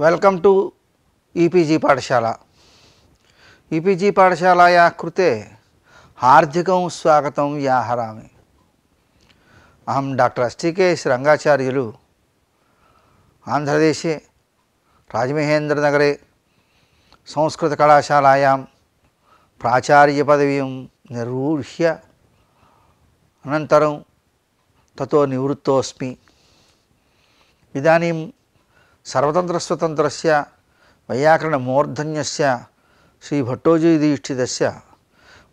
welcome to E P G Pathshala E P जी पाठशालायाः कृते हार्दिकं स्वागतं व्याहरामि अहं डाक्टर् एस् टी के रङ्गाचार्युलु ఆంధ్రదేశే రాజమహేంద్రనగరే సంస్కృతకళాశాలాయాం ప్రాచార్యపదవీం నిర్వూఢ్య అనంతరం తతో నివృత్తోస్మి ఇదానీం सर्वतंत्रस्वतंत्र वैयाकरणमूर्धन्य श्री भट्टोजी दीक्षित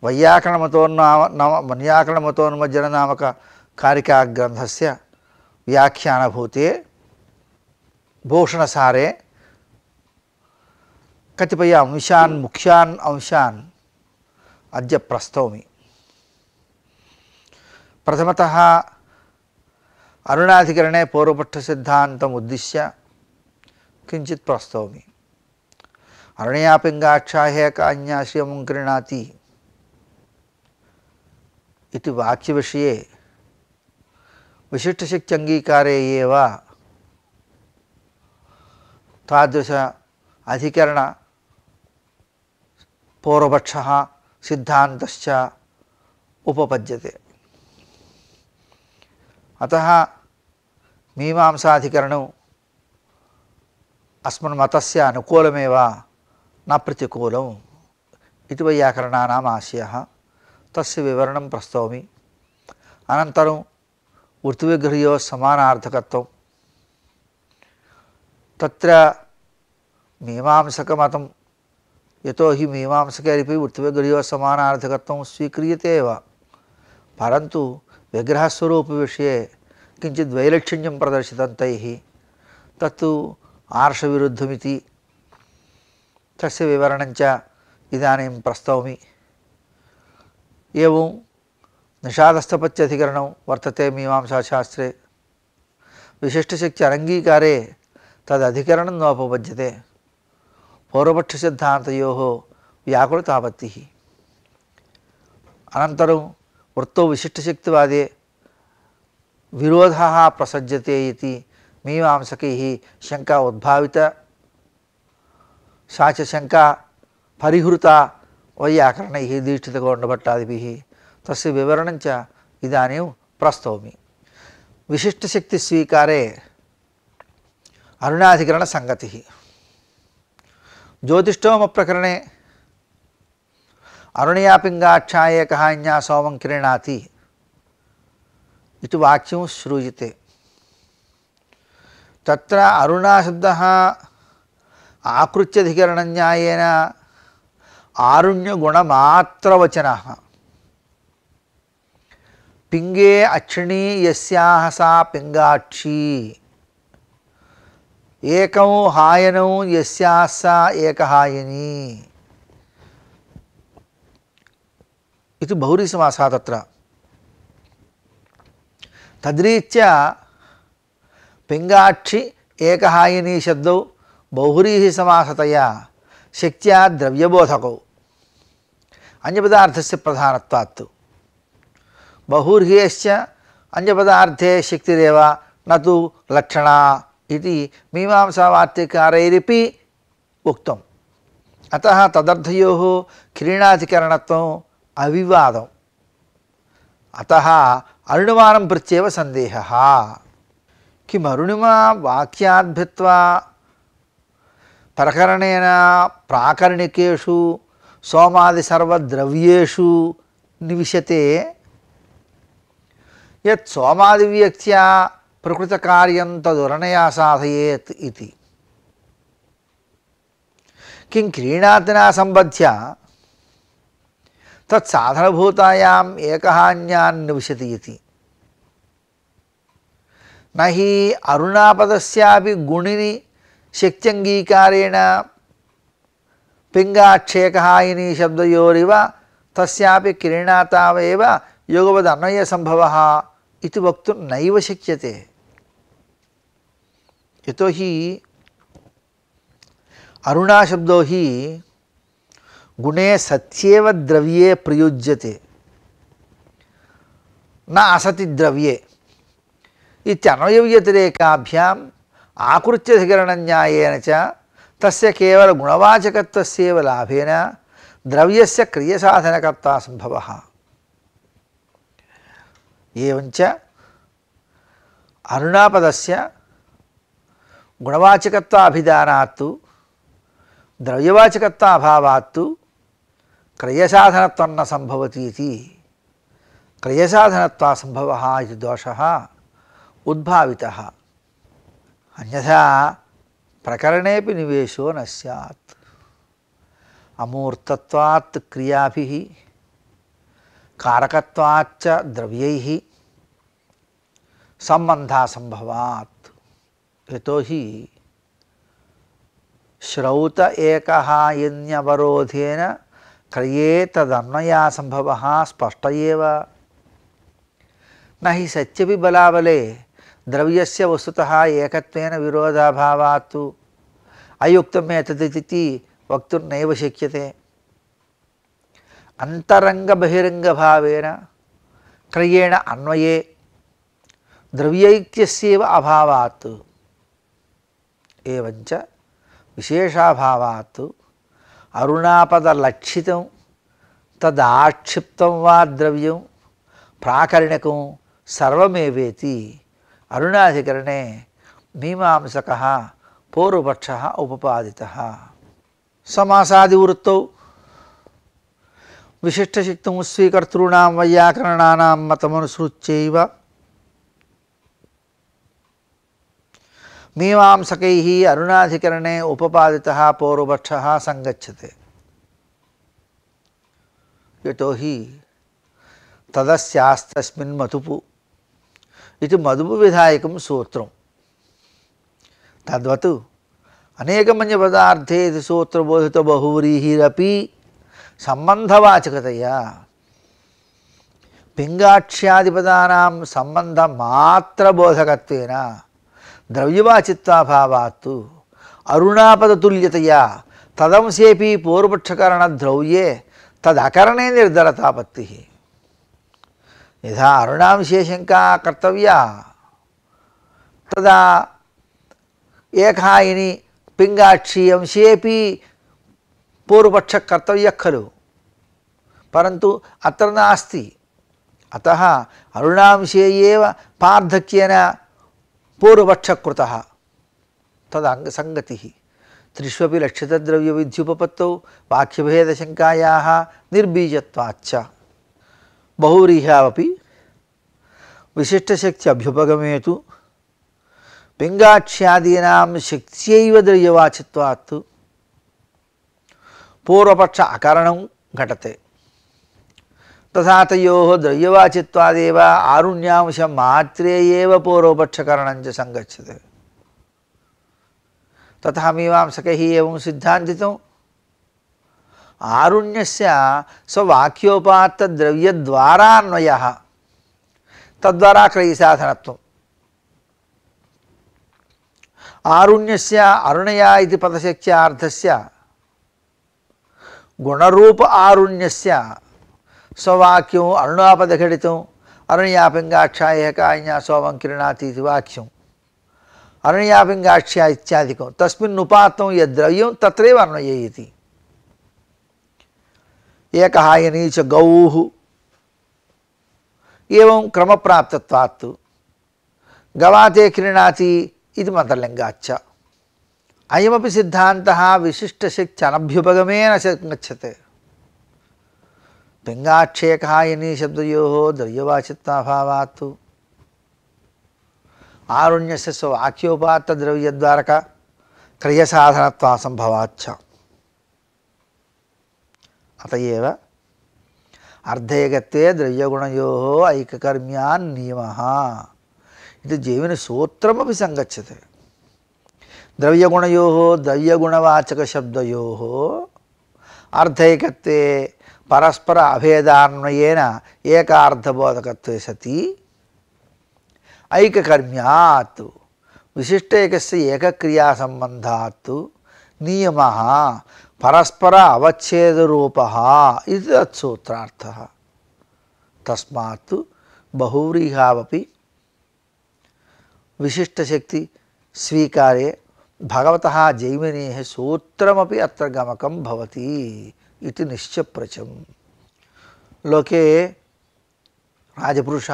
वैयाकरणमतोन्नाम नाम वैयाकरणमतोन्मज्जननामक कारिकाग्रंथ से व्याख्यानभूते भूषणसारे कतिपय अंशान् मुख्यान् अंशान् अद्य प्रस्तौमि प्रथमतः अरुणाधिकरणे पूर्वपठसिद्धान्तमुद्दिश्य किंचित प्रस्तव में अरण्या पिंगाक्षाह्य कान्याश्रियम गृणाति इति वाक्य विषये विशिष्टशक्त्यङ्गीकारे एव तादृश अधिकरण पूर्वपक्षः सिद्धान्तश्च उपपद्यते अतः मीमांसाधिकरणौ अस्मन्मतस्य अनुकूलमेव न प्रतिकूल इति वैयाकरणानाम् आशयः तस्य विवरणं प्रस्तौमि अनन्तरं ऋतुविग्रहयोः समानार्थकत्वं तत्र मीमांसकमतं यतोहि मीमांसकैरपि ऋतुविग्रहयोः समानार्थकत्वं स्वीक्रियते एव परन्तु विग्रहस्वरूपविषये किञ्चिद् वैलक्षण्यं आर्षविरुद्धमिति तस्य विवरणञ्च इदानीं प्रस्तौमि एवं निषादस्थपत्यधिकरणं वर्तते मीमांसाशास्त्रे विशिष्टशक्त्यरङ्गीकारे तदधिकरणं नोपपद्यते पौरपक्षसिद्धान्तयोः व्याकुलतापत्तिः అనంతరం వృత్తో విశిష్టశక్తివాదే విరోధ ప్రసజ్యతే ఇది मीमांसकैः शंका उद्भावित सा च शङ्का परिहृता वैयाकरणैः तस्य विवरणं च इदानीं प्रस्तौमि विशिष्टशक्तिस्वीकारे अरुणाधिकरणसङ्गतिः ज्योतिष्टोमप्रकरणे अरुणयापिङ्गाक्षाये कः अन्या सोमं क्रीणाति इति वाक्यं श्रूयते తత్ర అరుణాశబ్ద ఆకృత్యధికరణ న్యాయేన ఆరుణ్యగుణమాత్రవచన పింగే అక్షిణీ యస్యాహ సా పింగాక్షి ఏకం హాయనం యస్యా సా ఏకహాయని ఇది బహురీసమాస సమాసా తద్రీత్యా పింగాక్షి ఏకహాయిని శబ్దౌ బౌహురీహి సమాసతయ శక్త్యా ద్రవ్యబోధకౌ అన్యపదార్థస్య ప్రధానత్వాత్ బహూర్హ్యేశ్చ అన్యపదార్థే శక్తిరేవ నతు లక్షణ ఇది మీమాంసావార్తికారైరిపి ఉక్తం అత తదర్థయో క్రీణాధికరణత్వం అవివాదం అత అరుణమానం ప్రత్యేవ సందేహ कि मरुणिमा वाक्याद्भित्वा प्रकरणेन प्राकरणिकेषु सोमादिसर्वद्रव्येषु निविशते यत् सोमादिव्यक्त्या प्रकृतकार्यं तदुरणया साधयेत् इति किं क्रीणातिना सम्बध्य तत्साधनभूतायाम् एकः अन्यान् इति न हि अरुणापदस्यापि गुणिनि शक्त्यङ्गीकारेण पिङ्गाक्षेकहायिनी शब्दयोरिव तस्यापि किरणातावेव योगवदन्वयसम्भवः इति वक्तुं नैव शक्यते यतोहि अरुणाशब्दो हि गुणे सत्येव द्रव्ये प्रयुज्यते न असति द्रव्ये ఇత్యన్వయ వ్యతిరేకాభ్యాం ఆకృత్యధికరణన్యాయేన చ తస్య కేవల గుణవాచకత్వస్యవ లాభేన ద్రవ్యస్య సాధనకర్త సంభవ ఏవంచ అరుణాపదస్య గుణవాచకత్వాభిధానాత్తు ద్రవ్యవాచకత్వాభావాత్తు క్రయసాధనత్వన్న సంభవతీతి క్రయసాధనత్వా సంభవ ఇది దోష उद्भावितः अन्यथा प्रकरणेपि निवेशो न स्यात् अमूर्तत्वात् क्रियाभिः कारकत्वाच्च द्रव्यैः सम्बन्धासम्भवात् यतोहि श्रौत एक क्रये क्रिए तदन्वया संभव स्पष्ट नि सत्य बलाबले ద్రవ్యస్య వస్తుత ఏకత్వైన విరోధాభావాత్తు అయుక్తం ఏతదితి వక్తుర్నైవ శక్యతే అంతరంగ బహిరంగ భావేన క్రయేణ అన్వయే ద్రవ్యైక్యస్యవ అభావాత్ ఏవంచ విశేషాభావాత్ అరుణాపదలక్షితం తదాక్షిప్తం వా ద్రవ్యం ప్రాకరణకం సర్వమేవేతి अरुणाधिकरणे मीमांसकः पूर्वपक्षः उपपादितः समासादिवृत्तौ विशिष्टशिक्तुं स्वीकर्तॄणां वैयाकरणानां मतमनुसृत्यैव मीमांसकैः अरुणाधिकरणे उपपादितः पौर्वपक्षः सङ्गच्छते यतो हि तदस्यास्तस्मिन् मतुपु ఇటు మధుపు విధాయకం సూత్రం తద్వత్ అనేకమంది పదార్థే ఇది సూత్రబోధిత బహువ్రీహిరపి సంబంధవాచకతయా పింగాక్ష్యాధిపదానాం సంబంధ మాత్ర బోధకత్వేన ద్రవ్యవాచిత్వాభావాత్తు అరుణాపదతుల్యతయా తదంశేపీ పూర్వపక్షకరణ ద్రవ్యే తదకరణే నిర్ధరతాపత్తి యథా అరుణాం శేషంకా కర్తవ్యా తదా ఏకాయని పింగాక్షి అంశేపి పూర్వపక్ష కర్తవ్య ఖలు పరంతు అత్ర నాస్తి అత అరుణాంశే ఏవ పార్ధక్యేన పూర్వపక్షకృత తదంగ సంగతి త్రిష్వపి లక్షితద్రవ్యవిద్యుపపత్తౌ వాక్యభేదశంకాయా నిర్బీజత్వాచ్చ बहुव्रीहापि तो पिंगाक्षादीना शक्त्यैव द्रव्यवाचित्वात् पूर्वपक्ष अकरणं घटते तथा तयोः द्रव्यवाचित्वादेव आरुण्यांशं मात्रे एव पूर्वपक्षकरणं तथा मीमांसकैः एवं सिद्धान्तितम् ఆరుణ్యస్య స్వవాక్యోపాత్త ద్రవ్యద్వారాన్వయ తద్వారా క్రయ సాధనత్వం ఆరుణ్యస్య అరుణయ ఇది పదశక్త్యార్థస్య గుణరూప ఆరుణ్యస్య స్వవాక్యం అరుణాపదఘటితం అరుణయాపింగాక్షాయకాయ సోమం కిరణాతి ఇది వాక్యం అరుణయాపింగాక్ష ఇత్యాదికం తస్మిన్ ఉపాత్తం యద్రవ్యం తత్రైవ అన్వయేయతి ఏకహాయనీచ గౌః ఏం క్రమప్రాప్తత్వాత్ గవాతే క్రీణాతి ఇది మంత్రలింగాచ్చ అయమపి సిద్ధాంత విశిష్టశక్త్యనభ్యుపగమేన గచ్చతే పింగాక్షేకాయని శబ్దయో ద్రవ్యవాచిత్వాత్ ఆరుణ్యస్య స్వాక్యోపాత్త ద్రవ్యద్వారక క్రియసాధనత్వాసంభవాచ్చ అతయవ అర్ధేగత్వే ద్రవ్యగుణయో ఐకకర్మ్యాన్ నియమ ఇది జీవిని సూత్రమపి సంగచ్చతే ద్రవ్యగుణయో ద్రవ్యగుణవాచక శబ్దయో అర్ధైకత్వే పరస్పర అభేదాన్వయన ఏకార్థబోధకత్వే సతి ఐకకర్మ్యాత్ విశిష్టైకస్య ఏకక్రియా సంబంధాత్ నియమ పరస్పర అవచ్ఛేద రూప ఇది తత్సూత్రార్థ తస్మాత్ బహువ్రీహావపి విశిష్టశక్తి స్వీకారే భగవత జైమినే సూత్రమపి అత్ర గమకం భవతి ఇది నిశ్చప్రచం లోకే రాజపురుష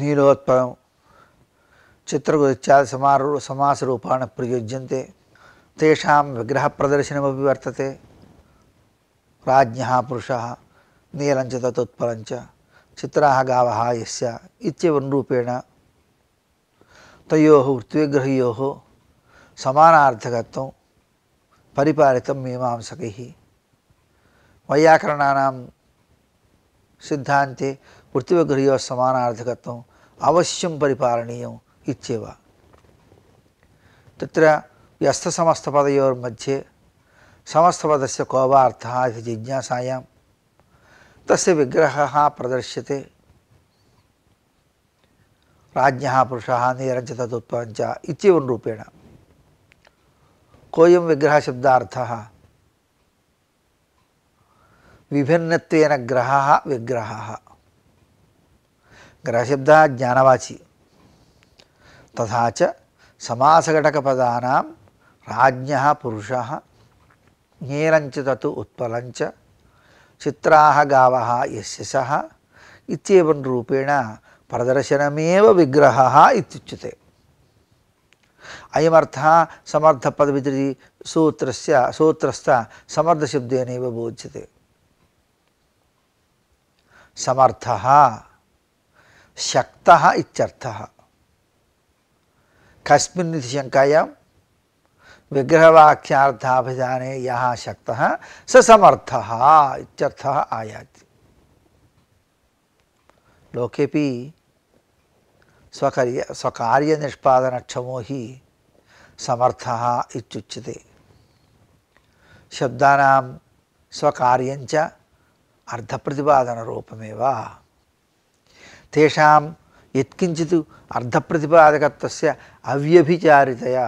నీలోత్పలం చిత్రగురిత్యాది సమాస సమాసరూపాణ ప్రయోజ్యంతే तेषां विग्रहप्रदर्शनमपि वर्तते राज्ञः पुरुषः नीलञ्च ततोत्पलञ्च चित्राः गावः यस्य इत्येवं रूपेण तयोः वृत्तिविग्रहयोः समानार्थकत्वं परिपालितं मीमांसकैः वैयाकरणानां सिद्धान्ते वृत्तिविग्रहयोः समानार्थकत्वम् अवश्यं तत्र यस्थसमस्तपदयोर्मध्ये समस्तपदस्य कोपार्थः इति जिज्ञासायां तस्य विग्रहः प्रदर्श्यते राज्ञः पुरुषः निरञ्जतत्वञ्च इत्येवं रूपेण कोऽयं विग्रहशब्दार्थः विभिन्नत्वेन ग्रहः विग्रहः ज्ञानवाची तथा च राज्ञः पुरुषः ज्ञेरञ्च तत् उत्पल चिरा गावः यस्य सः इत्येवं रूपेण प्रदर्शनमेव विग्रहः इत्युच्यते अयमर्थः समर्थपदविधि सूत्रस्य सूत्रस्थ समर्थशब्देनैव बोच्यते समर्थः शक्त इत्यर्थः कस्मिन् विग्रहवाख्यार्थाभिधाने यः शक्तः स समर्थः इत्यर्थः आयाति लोकेपि स्वकार्य स्वकार्यनिष्पादनक्षमो हि समर्थः इत्युच्यते शब्दानां स्वकार्यञ्च अर्थप्रतिपादनरूपमेव तेषां यत्किञ्चित् अर्थप्रतिपादकत्वस्य अव्यभिचारितया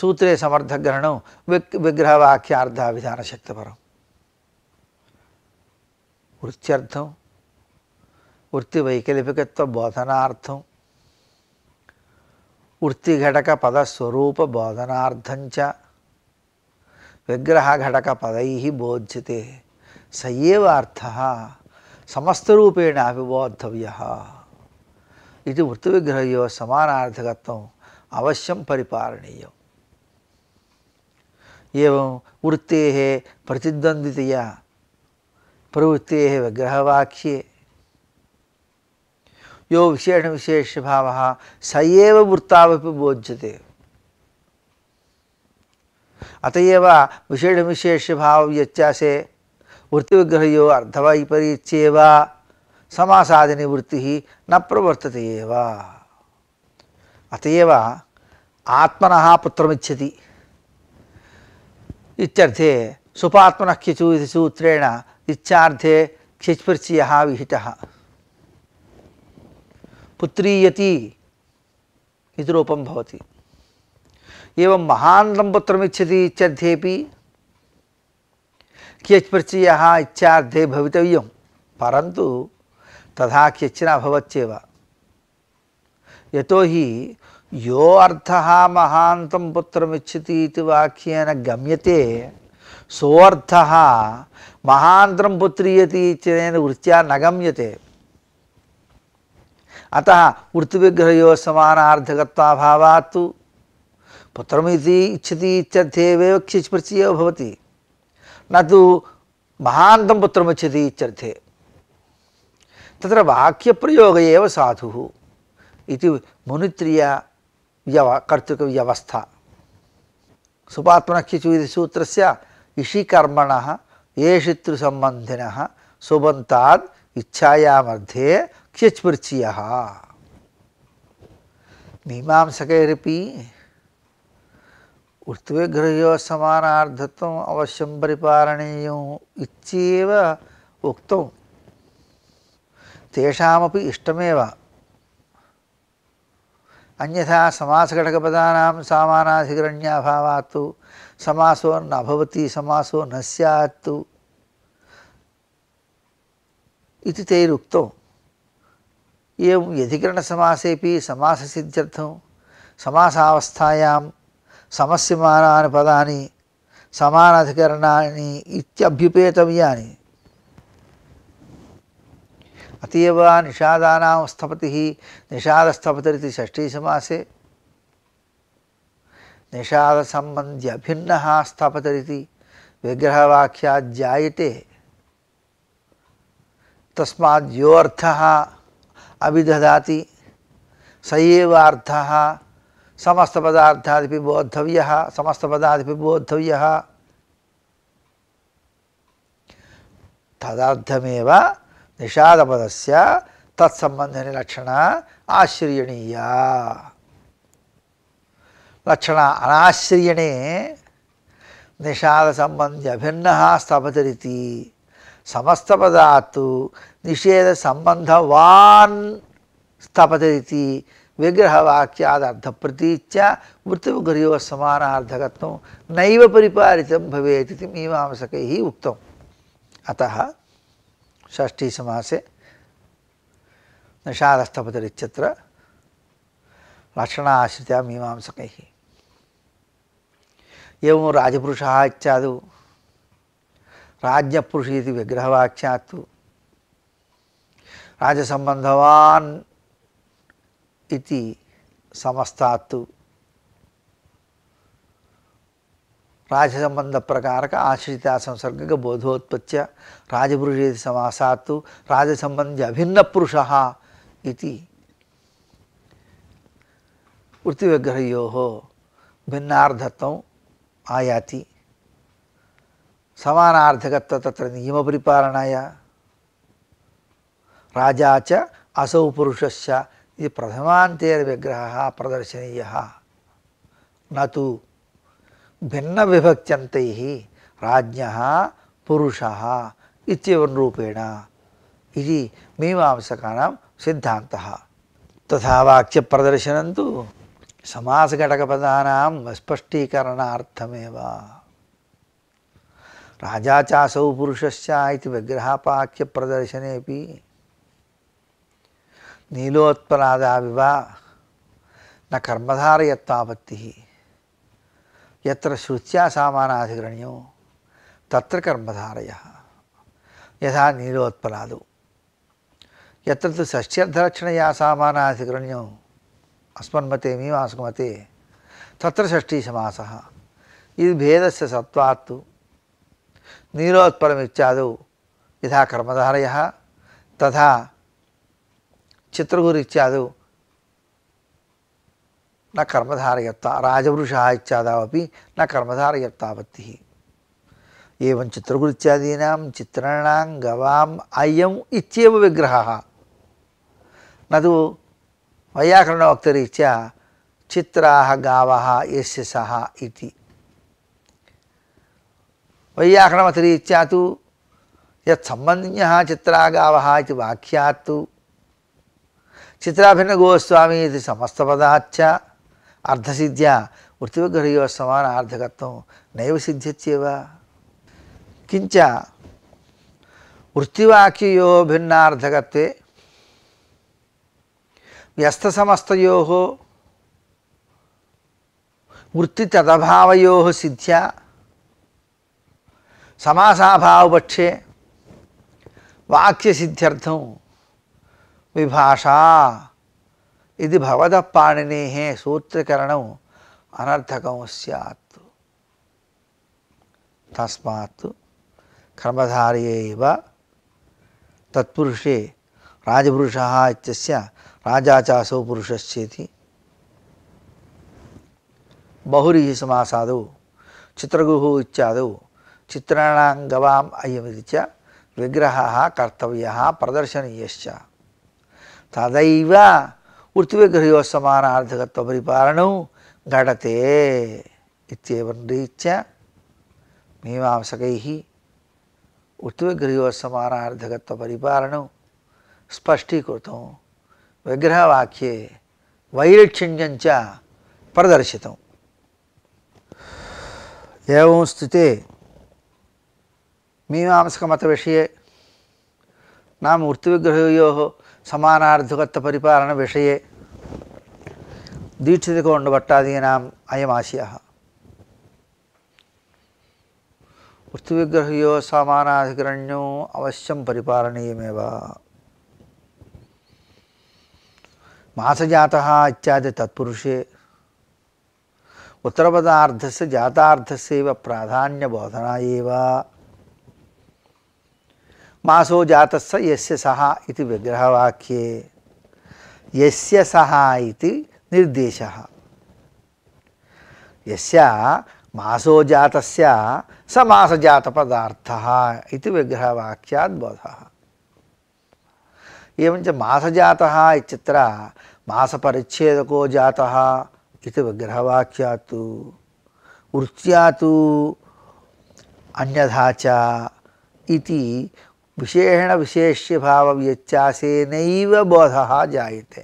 सूत्रे समर्थग्रहणौ विग् विग्रहवाक्यार्थाभिधानशक्तपरं वृत्थ्यर्थं वृत्तिवैकल्पिकत्वबोधनार्थं वृत्तिघटकपदस्वरूपबोधनार्थञ्च विग्रहघटकपदैः बोध्यते स एव अर्थः समस्तरूपेण अभिबोद्धव्यः इति वृत्तिविग्रहयोः समानार्थकत्वम् अवश्यं एवं वृत्तेः प्रतिद्वन्द्वितया प्रवृत्तेः विग्रहवाक्ये यो भाव स एव वृत्तावपि बोध्यते अत एव विशेषविशेषभावव्यत्यासे वृत्तिविग्रहयो अर्धवैपरीत्येव वृत्ति न प्रवर्तते एव अत एव आत्मनः पुत्रमिच्छति इत्यर्थे सुपात्मन खिचु सूत्रेण इच्छार्थे खिच्पृच्यः विहितः पुत्रीयति इति रूपं भवति एवं महान्तं पुत्रमिच्छति इत्यर्थेपि कियच्पृच्यः इच्छार्थे भवितव्यं परन्तु तथा कियच्च न भवत्येव यतो हि यो अर्थ महां पुत्रमिच्छति वाक्यन गम्यते सोअर्थ महां पुत्रीयती वृत्तिया न गम्यते अतः वृत्तिविग्रहो सामनार्थकत्वाभावात् पुत्रमिति इच्छति इत्यर्थेवेव न तु महान्तं पुत्रमिच्छति इत्यर्थे तत्र वाक्यप्रयोग एव साधुः कर्तृक व्यवस्था सुपात्मनख्यचूरी सूत्र से इषि ये शुसंबंधि सुबंता इच्छाया मध्ये क्षिचपृचीय मीमांसकैरपि ऊर्ध्वगृह्यो समानार्धत्वम् अवश्य परिपालनीयम् उक्त उक्तौ इष्टमेव అన్యథా సమాసఘటకపదానాం సామానాధిగరణ్యాభావాత్ సమాసో నభవతి సమాసో నశ్యాత్తు ఇది తైరుక్తం ఏం వ్యధికరణ సమాసేపి సమాస సిద్ధ్యర్థం సమాసావస్థాయాం సమస్యమానాని పదాన్ని సమానాధికరణాన్ని ఇత్యభ్యుపేతవ్యాన్ని अतीव निषादानां स्थपतिः निषादस्थपतिरिति षष्ठीसमासे निषादसम्बन्ध्यभिन्नः स्थपतिरिति विग्रहवाक्याज्जायते तस्माद्योऽर्थः अभिदधाति स एव सर्थ समस्तपदार्थादि बोद्धव्यः समस्तपदादि बोद्धव्यः तदर्थमेव निषादपदस्य तत्सम्बन्धिनिलक्षण आश्रियणीया लक्षण अनाश्रियणे निषादसम्बन्ध्यभिन्नः स्तपतिरिति समस्तपदात्तु निषेधसम्बन्धवान् स्तपतिरिति विग्रहवाक्यादर्थप्रतीच्य मृत्युगुरयोः समानार्थकत्वं नैव परिपालितं भवेत् इति मीमांसकैः उक्तम् अतः षष्ठी समासे निषादस्थपतिरित्यत्र लक्षणाश्रित्या मीमांसकैः एवं राजपुरुषः इत्यादौ राज्ञपुरुषी इति विग्रहवाक्यात्तु राजसम्बन्धवान् इति समस्तात्तु राज संबंध प्रकार का आश्रिता संसर्ग का बोधोत्पत्त्य राजपुरुष समासा तो राज संबंध अभिन्न पुरुष इति पृथ्वीग्रहो भिन्नार्धत्व आयाति सामनार्धक त्र परिपालनाया राजा च असौ पुरुषस्य प्रथमांतेर विग्रह प्रदर्शनीय न तो भिन्न विभक्त्यन्त राज्ञ पुरुष इतवन रूपेण इति मीमांसकानां सिद्धान्तः तथा वाक्यप्रदर्शनं तु समासघटकपदानां स्पष्टीकरणार्थमेव राजा चासौ पुरुषश्च इति विग्रहापाक्यप्रदर्शनेऽपि नीलोत्पलादाविव न कर्मधारयत्वापत्तिः यत्र श्रुत्या सामानाधिकरणीयो तत्र कर्मधारयः यथा नीलोत्पलादौ यत्र तु या सामानाधिकरणीयो अस्मन्मते मीमांसकमते तत्र षष्ठीसमासः इति भेदस्य सत्त्वात्तु नीलोत्पलमित्यादौ यथा कर्मधारयः तथा चित्रगुरित्यादौ నా కర్మధారయత్త రాజవృష ఇత్యాదావపి నా కర్మధారయత్తావత్తి ఏం చిత్రకృత్యాదీనాం చిత్రణాం గవాం అయం ఇత్యేవ విగ్రహ నదు వైయాకరణ వైయాకరణోక్తరీత్యా చిత్రాహ గావ ఎస్య సహ ఇది వైయాకరణమతిరీత్యా యత్సంబంధిన్య చిత్రా గావ ఇది వాక్యాత్తు చిత్రాభిన్నగోస్వామి ఇది సమస్తపదాచ్చ अर्धसिद्ध्या वृत्तिवग्रह समान आर्धकत्वं नैव सिद्ध्यत्येव किञ्च वृत्तिवाक्ययो भिन्नार्धकत्वे व्यस्तसमस्तयोः वृत्तितदभावयोः सिद्ध्या समासाभावपक्षे वाक्यसिद्ध्यर्थं विभाषा यदि भगवद पाणिनेः सूत्रकरणौ अनर्थकं स्यात् तस्मात् कर्मधारये एव तत्पुरुषे राजपुरुषः इत्यस्य राजा चासौ पुरुषश्चेति बहुरीः समासादौ चित्रगुः इत्यादौ च विग्रहः कर्तव्यः प्रदर्शनीयश्च तदैव ಉರ್ತುವೆ ಗೃಹಯೋ ಸಮಾನಾರ್ಧಕತ್ವ ಪರಿಪಾಲನವು ಘಟತೆ ಇತ್ಯೇವನ್ ರೀತ್ಯ ಮೀಮಾಂಸಕೈ ಉರ್ತುವೆ ಗೃಹಯೋ ಸಮಾನಾರ್ಧಕತ್ವ ಪರಿಪಾಲನವು ಸ್ಪಷ್ಟೀಕೃತ ವಿಗ್ರಹವಾಕ್ಯೆ ವೈಲಕ್ಷಣ್ಯಂಚ ಪ್ರದರ್ಶಿತ एवं स्थिते मीमांसकमतविषये नाम वृत्तिविग्रहयोः समानार्धकत्वपरिपालनविषये दीक्षितकोण्डभट्टादीनाम् अयम् आशयः वस्तुविग्रह्यो समानाधिकरण्यो अवश्यं परिपालनीयमेव मासजातः इत्यादि तत्पुरुषे उत्तरपदार्थस्य जातार्थस्यैव प्राधान्यबोधना एव मासो जात यस्य सहा इति विग्रहवाक्ये यस्य सहा इति निर्देशः यस्य मासो जातस्य स मासजातपदार्थः इति विग्रहवाक्यात् बोधः एवञ्च मासजातः इत्यत्र मासपरिच्छेदको जातः इति विग्रहवाक्यात् वृत्त्या तु अन्यथा च इति विशेषण विशेष्य भाव यच्चासेनैव बोधः जायते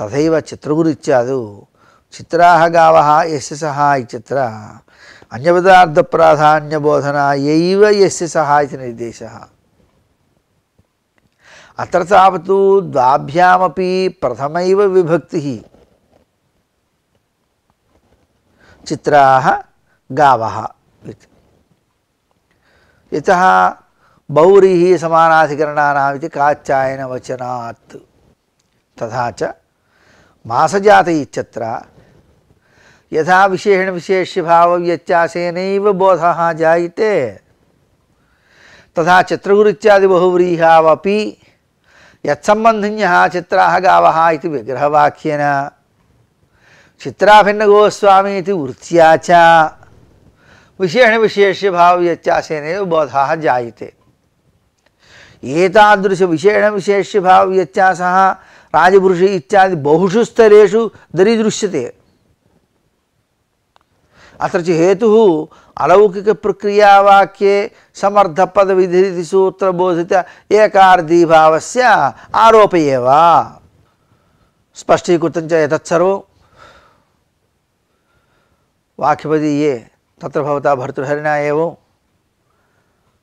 तथैव चित्रगुरित्यादौ चित्राः गावः यस्य सः इत्यत्र अन्यपदार्थप्राधान्यबोधनायैव यस्य सः इति निर्देशः अत्र तावत् द्वाभ्यामपि प्रथमैव विभक्तिः चित्राः गावः इति यतः बौरिः समानाधिकरणानाम् इति काच्चायनवचनात् तथा च मासजात इत्यत्र यथा विशेषणविशेष्यभावव्यत्यासेनैव बोधः जायते तथा चित्रगुरी यत्सम्बन्धिन्यः चित्राः गावः इति विग्रहवाक्येन चित्राभिन्नगोस्वामी इति वृत्त्या च विशेषण विशेष भाव व्यत्यासन बोधा जायते एतादृश विशेषण विशेष भाव व्यत्यास राजपुरुष इत्यादि बहुषु स्तरेषु दरीदृश्यते अत्र च हेतुः अलौकिकप्रक्रियावाक्ये सूत्रबोधित एकार्धीभावस्य आरोप एव स्पष्टीकृतं च एतत्सर्वं वाक्यपदीये तत्र भवता भर्तृहरिणा एव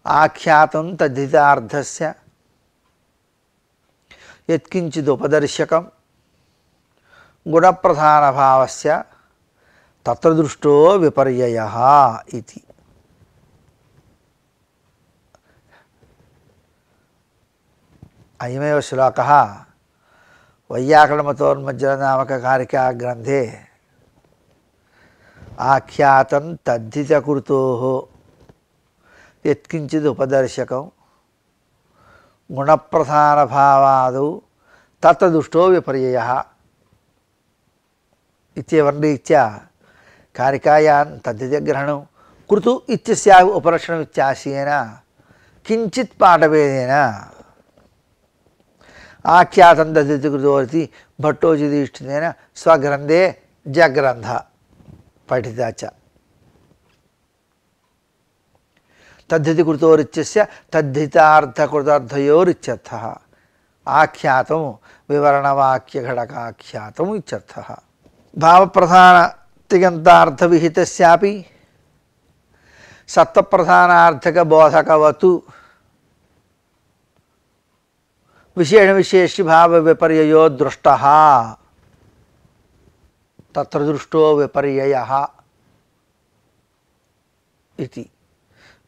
आख्यातं तद्धितार्धस्य यत्किञ्चिदुपदर्शकं गुणप्रधानभावस्य तत्र दृष्टो विपर्ययः इति अयमेव श्लोकः वैयाकरणमतोन्मज्जननामककारिकाग्रन्थे ఆఖ్యాతం తద్ధితకృతో ఎత్కించిది ఉపదర్శకం గుణప్రధాన భావాదు తత్వదుష్టో విపర్య ఇవన్నీత్యా కారికాయాన్ తద్ధితగ్రహణం కృతు ఇత్యా ఉపలక్షణం ఇత్యాశీన కించిత్ పాఠభేదేన ఆఖ్యాతం దద్ధితకృతో భట్టోజిదీష్టిన స్వగ్రంథే జగ్రంథ पठिता च तद्धिति कृतोरित्यस्य तद्धितार्थकृतार्थयोरित्यर्थः आख्यातं विवरणवाक्यघटकाख्यातम् विशेष भावप्रधानतिगन्तार्थविहितस्यापि सत्त्वप्रधानार्थकबोधकवतु विशेषविशेषभावविपर्ययो दृष्टः तत्र दृष्टो विपर्ययः इति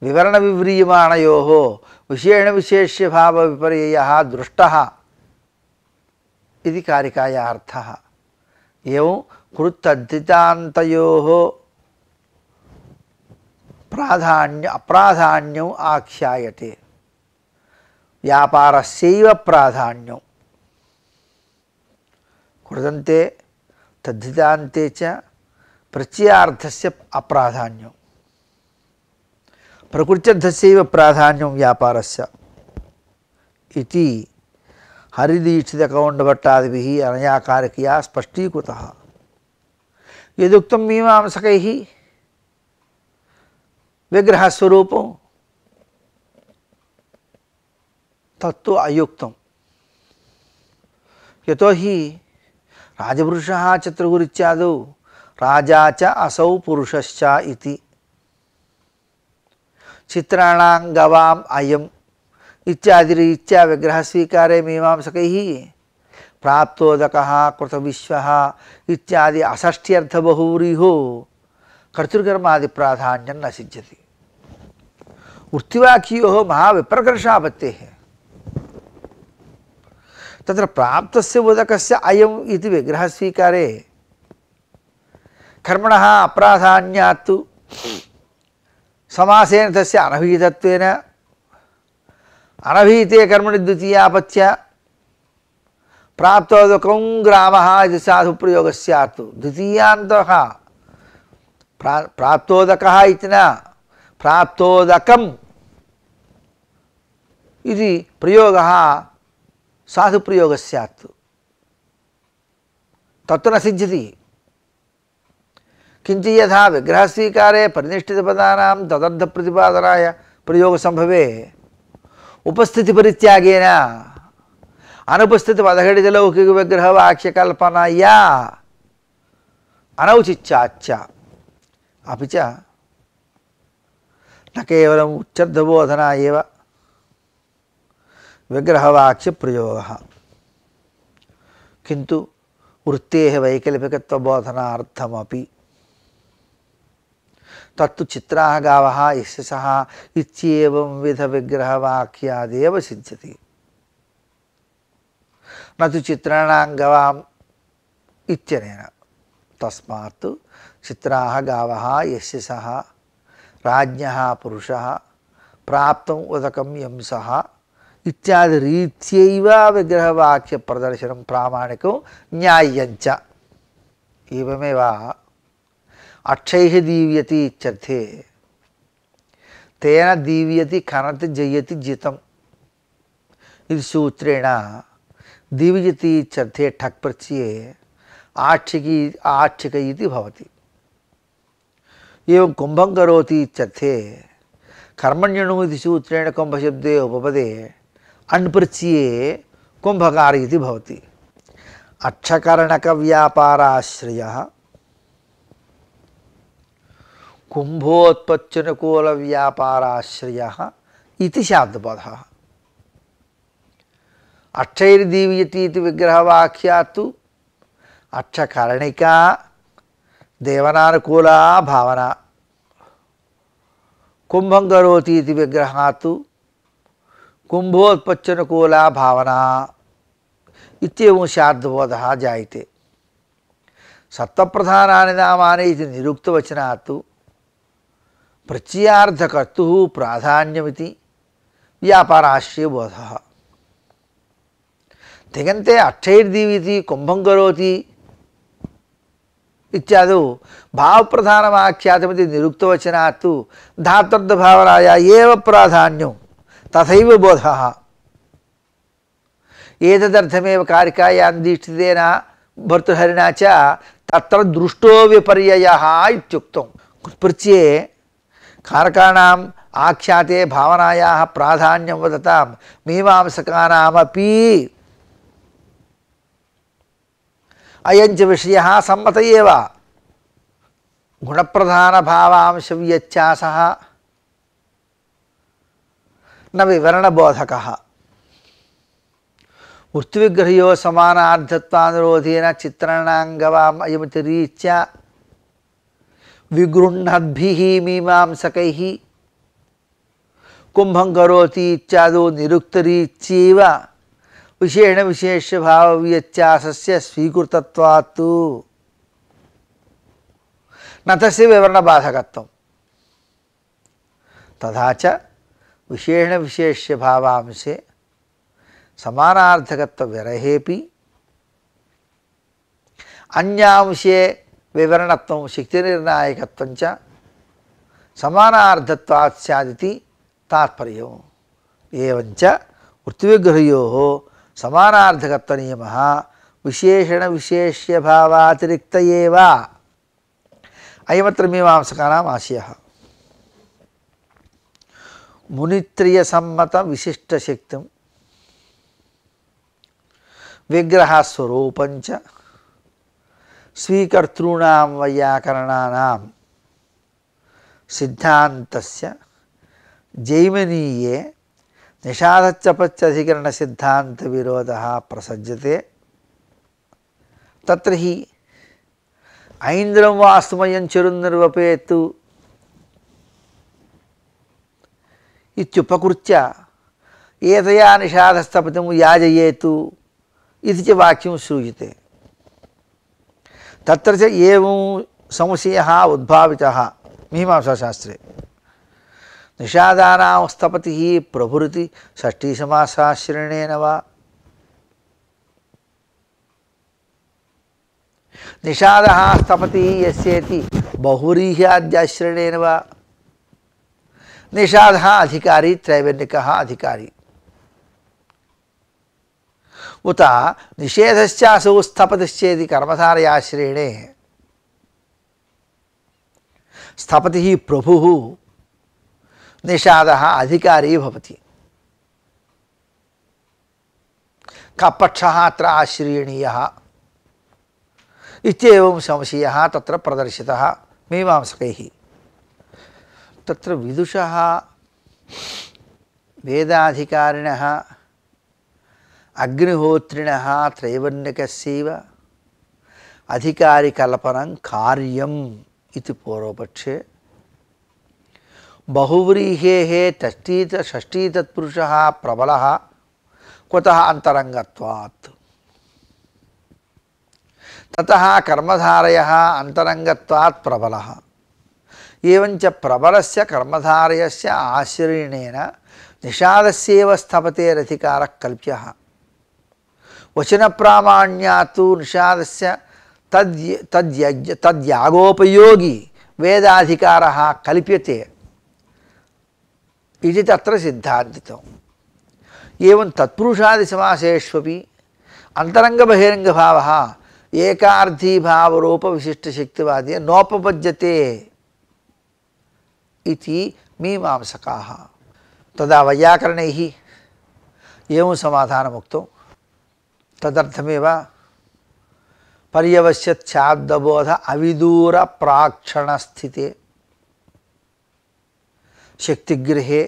विवरणविव्रीयमाणयोः विशेषविशेष्यभावविपर्ययः दृष्टः इति कारिकायाः अर्थः एवं कृत्तद्धितान्तयोः प्राधान्य अप्राधान्यौ आख्यायते व्यापारस्यैव प्राधान्यौ कृदन्ते तद्धितान्ते च प्रत्ययार्थस्य अप्राधान्यं प्रकृत्यर्थस्यैव प्राधान्यं व्यापारस्य इति हरिदीक्षितकौण्डभट्टादिभिः अनयाकारकया स्पष्टीकृतः यदुक्तं मीमांसकैः विग्रहस्वरूपं तत्तु अयुक्तं यतोहि राजपुरुष चतुर्गुरीचा राजा च असौ पुरुषश्च इति चित्राण गवाम अयम इत्यादि इच्छा विग्रह स्वीकार मीमांसक प्राप्तोदक कृत विश्व इत्यादि असष्ट्यर्थ बहुव्रीहो कर्तृकर्मादि प्राधान्य न सिद्ध्य वृत्तिवाक्यो महाविप्रकर्षापत्ते हैं तत्र प्राप्तस्य उदकस्य अयम् इति विग्रहस्वीकारे कर्मणः अप्राधान्यात्तु समासेन तस्य अनभीतत्वेन अनभीते कर्मणि द्वितीयापत्य प्राप्तोदकं ग्रामः इति साधुप्रयोगः द्वितीयान्तः प्रा प्राप्तोदकः इति न प्राप्तोदकम् इति प्रयोगः साधु प्रयोग सैत् तत्व न सिद्ध्यति किंच यथा विग्रह स्वीकारे परिनिष्ठितपदानां तदर्थप्रतिपादनाय प्रयोगसम्भवे उपस्थितिपरित्यागेन अनुपस्थितपदघटितलौकिकविग्रहवाक्यकल्पनया अनौचित्याच्च अपि च न केवलम् उच्चर्धबोधना एव విగ్రహవాక్య ప్రయోగ కింటు వృత్తే వైకల్పికత్వబోధనార్థమపి తత్తు చిత్రాగావ ఇష్య సహా విధ విగ్రహవాక్యాదేవ సిద్ధ్యతి నతు చిత్రాణం గవాం ఇత్యనేన తస్మాత్ చిత్రా గావ యస్య సహ పురుష ప్రాప్తం ఉదకం యంస इत्यादि रीत्यैव विग्रहवाक्यप्रदर्शनं प्रामाणिकं न्याय्यञ्च एवमेव अक्षैः दीव्यति इत्यर्थे तेन दीव्यति खनति जयति जितम् सूत्रेण दीव्यति ठक् प्रत्यये आक्षिकी आक्षिक एवं कुम्भं करोति कर्मण्यणु सूत्रेण कुंभशब्दे उपपदे అణ్ ప్రత్యే కుంభకార ఇది భవతి అక్షకరణక వ్యాపారాశ్రయ కుంభోత్పత్తినుకూల వ్యాపారాశ్రయ ఇది శాబ్దబోధ అక్షైర్దీవ్యతీతి విగ్రహవాఖ్యాత్తు అక్షకరణిక దేవనానుకూల భావన కుంభం కరోతీతి విగ్రహాత్తు కుంభోత్పత్నుకూలా భావన ఇత్యేవం శార్థబోధ జాయితే సప్తప్రధానాని నామాని ఇది నిరుక్తవచనాత్తు ప్రత్యార్థకర్తు ప్రాధాన్యమితి వ్యాపారాశ్రయబోధ బోధ తెగంతే అక్షైర్దీవితి కుంభం కరోతి ఇత్యాదు భావప్రధానమాఖ్యాతమితి నిరుక్తవచనాత్తు ధాతర్థ భావనాయ ఏ ప్రాధాన్యం तथा बोध एक कारिकायान्दीक्षितेन भर्तृहरिणा च तत्र दृष्टो विपर्ययः इत्युक्तं प्रच्ये कारकाणाम् आख्याते भावनायाः प्राधान्यं वदतां मीमांसकानामपि अयञ्च विषयः सम्मत एव गुणप्रधानभावांशव्यत्यासः न विवरणबोधकः वृत्तिविग्रहियो समानार्धत्वानुरोधेन चित्रणाङ्गवाम् अयमितिरीत्या विगृह्णद्भिः मीमांसकैः कुम्भं करोति इत्यादौ भाव विशेषणविशेषभावव्यत्यासस्य स्वीकृतत्वात्तु न तस्य विवरणबाधकत्वं तथा विशेषण विशेष्य भावांशे समानार्थकत्व विरहेपि अन्यांशे विवरणत्वं शक्तिनिर्णायकत्वं च समानार्धत्वात् स्यादिति तात्पर्यम् एवञ्च वृत्तिविग्रहयोः समानार्धकत्वनियमः विशेषणविशेष्यभावातिरिक्त एव अयमत्र मीमांसकानाम् आशयः మునిత్రియ సమ్మత విశిష్ట శక్తి విగ్రహస్వరూపంచ స్వీకర్తృణాం వైయాకరణానాం సిద్ధాంత జైమనీయే నిషాధచ్చపత్యధికరణ సిద్ధాంత విరోధ ప్రసజ్యతే తత్ర ఐంద్రం వాస్తుమయం చెరునిర్వపేత్తు इत्युपकृत्य एतया निषाधस्थपतिं याजयेतु इति च वाक्यं श्रूयते तत्र च एवं संशयः उद्भावितः मीमांसाशास्त्रे निषादानां स्थपतिः प्रभुरिति षष्ठीसमासाश्रणेन वा निषादः स्थपतिः यस्येति बहुव्रीह्याद्याश्रणेन वा निषाद हा अधिकारी त्रैवण्य कहा अधिकारी उत निषेधश्चासौ स्थपतिश्चेति कर्मधारयाश्रेणे स्थपति प्रभु निषाद अधिकारी भवति कपक्षः अत्र आश्रीणीयः इत्येवं संशयः तत्र प्रदर्शितः मीमांसकैः तत्र विदुषः वेदाधिकारिणः అగ్నిహోత్రిణ త్రైవర్ణికస్యవ అధికారికల్పనం కార్యం ఇది పూర్వపక్షే బహువ్రీహే షష్ఠీత షష్ఠీతత్పురుష ప్రబల కుత అంతరంగత్వాత్ తత కర్మధారయ అంతరంగత్వాత్ ప్రబల ఏవంచ ప్రబలస్య కర్మధారయస్య ఆశ్రయణేన నిషాదస్యేవ స్థపతేరధికార కల్ప్య వచన ప్రామాణ్యాత్ నిషాదస్య తద్య తద్యాగోపయోగి వేదాధికార కల్ప్యతే ఇది తత్ర సిద్ధాంతితం ఏం తత్పురుషాది సమాసేష్వీ అంతరంగ బహిరంగ భావ ఏకార్థీభావ ఏకార్థీభావరూప విశిష్టశక్తివాది నోపపద్యతే इति मीमांसकाः तदा वैयाकरणैः एवं समाधान मुक्त तदर्थमेव पर्यवश्यच्छाब्दबोध अविदूरप्राक्षणस्थिते शक्तिगृहे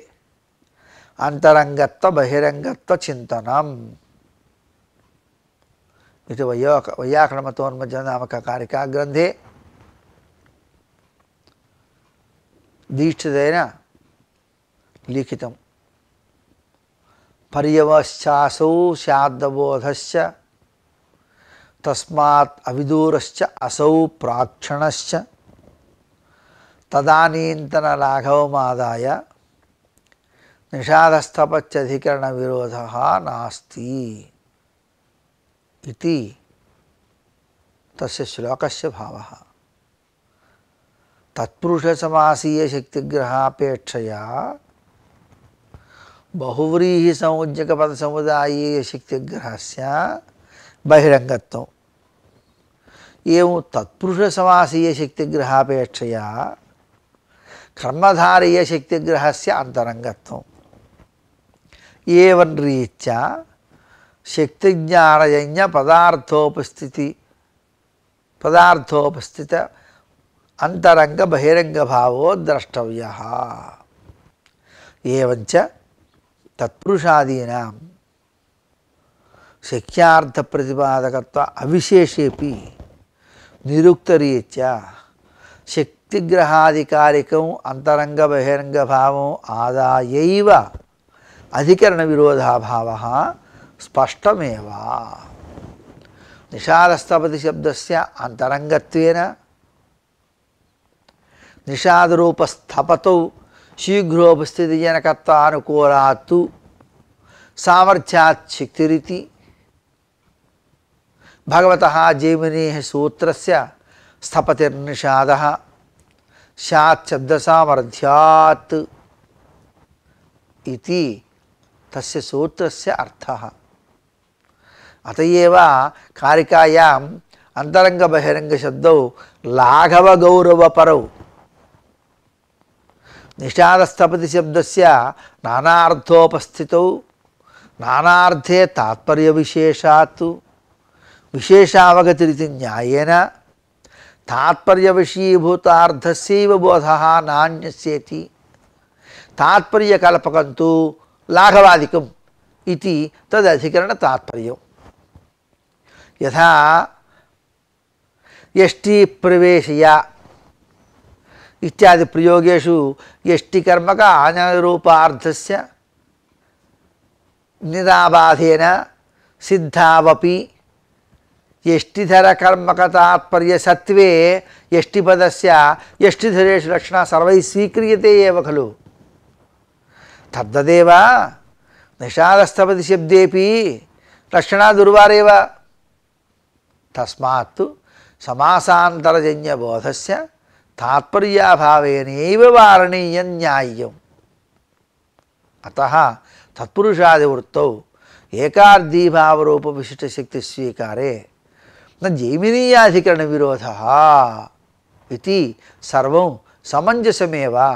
अंतरंगत्व बहिरंगत्व चिंतनम इति वैयाकरणमतोन्मज नामक कारिका ग्रंथे दीक्षितेन लिखित पर्यवश्चासौ स्याद्दबोधश्च तस्मात् अविदूरश्च असौ प्राक्षणश्च तदानीन्तन तदानीन्तनलाघवमादाय विरोधः नास्ति इति तस्य श्लोकस्य भावः తత్పురుష సమాసీయ శక్తిగ్రహాపేక్షయా బహువ్రీహి సంజ్ఞక పద సముదాయీయ శక్తిగ్రహస్య బహిరంగత్వం ఏమో తత్పురుష సమాసీయ శక్తిగ్రహాపేక్షయా కర్మధారీయ శక్తిగ్రహస్య అంతరంగత్వం ఏవన్ రీత్యా శక్తిజ్ఞానజన్య పదార్థోపస్థితి పదార్థోపస్థిత అంతరంగ బహిరంగ భావో ద్రష్టవ్య ఏవంచ తత్పురుషాదీనా శక్యార్థ ప్రతిపాదకత్వ అవిశేషేపి నిరుక్తరీత్య శక్తిగ్రహాధికారికం అంతరంగ బహిరంగ భావం ఆదాయవ అధికరణ విరోధాభావ స్పష్టమేవా నిషాదస్థపతి శబ్దస్య అంతరంగత్వేన నిషాదరూపస్థపతౌ శీఘ్రోపస్థితిజనకత్వానుకూలాత్తు సామర్థ్యాత్ శక్తిరితి భగవత జైమినే సూత్రస్ స్థపతిర్నిషాద స్యాత్ ఇది తస్య సూత్రస్య అర్థ అతయవ కారికాయాం అంతరంగ బహిరంగ శబ్దౌ లాఘవగౌరవపరౌ నిషాదస్థపతి శబ్దస్య నానార్థోపస్థితౌ నానార్థే తాత్పర్య విశేషాత్ విశేషావగతిరితి న్యాయేన తాత్పర్య విషీభూతార్థస్యవ బోధ నాణ్యసేతి తాత్పర్య కల్పకంతు లాఘవాదికం ఇది తదధికరణ తాత్పర్యం యథా ఎష్టి ప్రవేశయ ఇత్యాది ప్రయోగేషు యష్టికర్మక ఆనరూపార్థస్ నిరాబాధేన సిద్ధావపి ఎష్టిధర కర్మక తాత్పర్య సత్వే యష్టిపదస్య ఎష్టిధరేషు లక్షణ సర్వై స్వీక్రియతే ఏ ఖలు తద్దదేవ నిషాదస్తపతి శబ్దేపి లక్షణ దుర్వారేవ తస్మాత్తు సమాసాంతరజన్యబోధస్య తాత్పర్యాభావేనైవ వారణీయం న్యాయం అత తత్పురుషాది వృత్తౌ ఏకార్థీభావరూప విశిష్ట శక్తి స్వీకారే నైమినీయాధికరణ విరోధ ఇది సర్వం సమంజసమేవా